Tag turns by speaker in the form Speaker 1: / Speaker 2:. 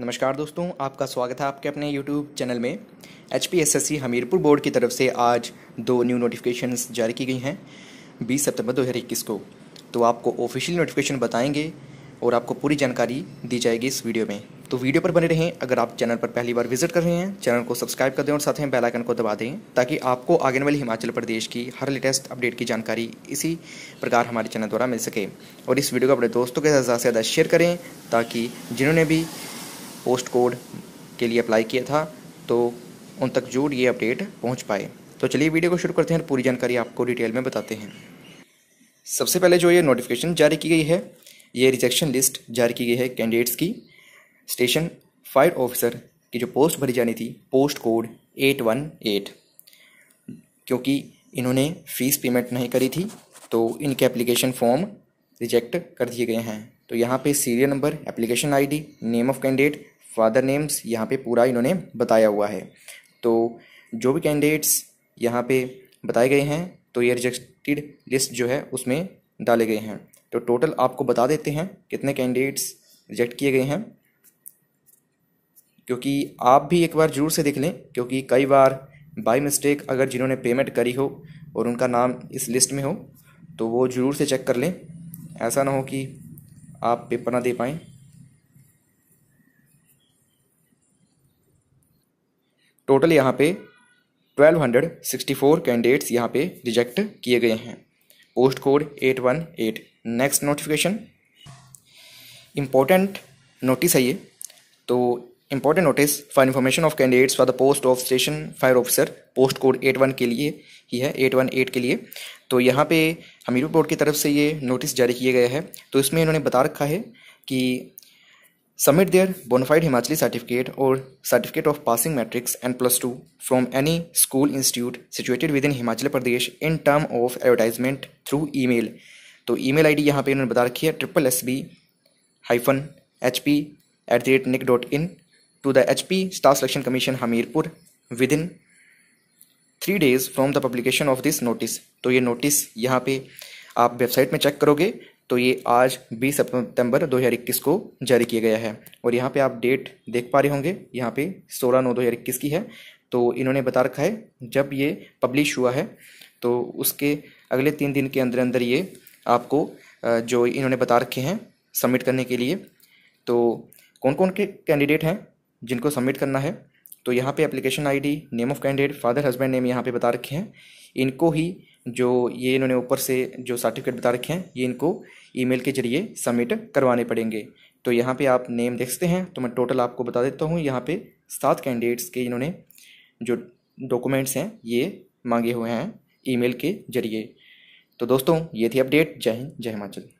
Speaker 1: नमस्कार दोस्तों आपका स्वागत है आपके अपने यूट्यूब चैनल में एच हमीरपुर बोर्ड की तरफ से आज दो न्यू नोटिफिकेशन जारी की गई हैं 20 सितंबर 2021 को तो आपको ऑफिशियल नोटिफिकेशन बताएंगे और आपको पूरी जानकारी दी जाएगी इस वीडियो में तो वीडियो पर बने रहें अगर आप चैनल पर पहली बार विजिट कर रहे हैं चैनल को सब्सक्राइब कर दें और साथ ही बेल आइकन को दबा दें ताकि आपको आगे वाली हिमाचल प्रदेश की हर लेटेस्ट अपडेट की जानकारी इसी प्रकार हमारे चैनल द्वारा मिल सके और इस वीडियो को अपने दोस्तों के साथ ज़्यादा से ज़्यादा शेयर करें ताकि जिन्होंने भी पोस्ट कोड के लिए अप्लाई किया था तो उन तक जरूर ये अपडेट पहुँच पाए तो चलिए वीडियो को शुरू करते हैं और पूरी जानकारी आपको डिटेल में बताते हैं सबसे पहले जो ये नोटिफिकेशन जारी की गई है ये रिजेक्शन लिस्ट जारी की गई है कैंडिडेट्स की स्टेशन फायर ऑफिसर की जो पोस्ट भरी जानी थी post code eight one eight क्योंकि इन्होंने फ़ीस पेमेंट नहीं करी थी तो इनके एप्लीकेशन फॉर्म रिजेक्ट कर दिए गए हैं तो यहाँ पे serial number application ID name of candidate father names यहाँ पे पूरा इन्होंने बताया हुआ है तो जो भी कैंडिडेट्स यहाँ पे बताए गए हैं तो ये रिजेक्टेड लिस्ट जो है उसमें डाले गए हैं तो टोटल आपको बता देते हैं कितने कैंडिडेट्स रिजेक्ट किए गए हैं क्योंकि आप भी एक बार जरूर से देख लें क्योंकि कई बार बाई मिस्टेक अगर जिन्होंने पेमेंट करी हो और उनका नाम इस लिस्ट में हो तो वो ज़रूर से चेक कर लें ऐसा ना हो कि आप पेपर ना दे पाएँ टोटल यहाँ पे 1264 कैंडिडेट्स यहाँ पे रिजेक्ट किए गए हैं post code 818 next notification important notice है ये तो important notice for information of candidates for the post of station fire officer post code eight one के लिए ही है एट वन एट के लिए तो यहाँ पे हमीरपुर बोर्ड की तरफ से ये नोटिस जारी किया गया है तो इसमें इन्होंने बता रखा है कि Submit their bona fide Himachali certificate or certificate of passing metrics n plus 2 from any school institute situated within Himachal Pradesh in term of advertisement through email. to email id yahan pe इन्होंने bata rakhi hai triple sb hyphen hp H P at the rate nic dot in to the H P staff selection commission Hamirpur within three days from the publication of this notice तो ये notice यहाँ पे आप website में check करोगे तो ये आज 20 सितंबर 2021 को जारी किया गया है और यहाँ पे आप डेट देख पा रहे होंगे यहाँ पे 16 नौ 2021 की है तो इन्होंने बता रखा है जब ये पब्लिश हुआ है तो उसके अगले तीन दिन के अंदर अंदर ये आपको जो इन्होंने बता रखे हैं सबमिट करने के लिए तो कौन कौन के कैंडिडेट हैं जिनको सबमिट करना है तो यहाँ पे application ID name of candidate father husband name यहाँ पे बता रखे हैं इनको ही जो ये इन्होंने ऊपर से जो सर्टिफिकेट बता रखे हैं ये इनको ईमेल के जरिए सबमिट करवाने पड़ेंगे तो यहाँ पे आप नेम देख सकते हैं तो मैं टोटल आपको बता देता हूँ यहाँ पे सात कैंडिडेट्स के इन्होंने जो डॉक्यूमेंट्स हैं ये मांगे हुए हैं ईमेल के जरिए तो दोस्तों ये थी अपडेट जय हिंद जय हिमाचल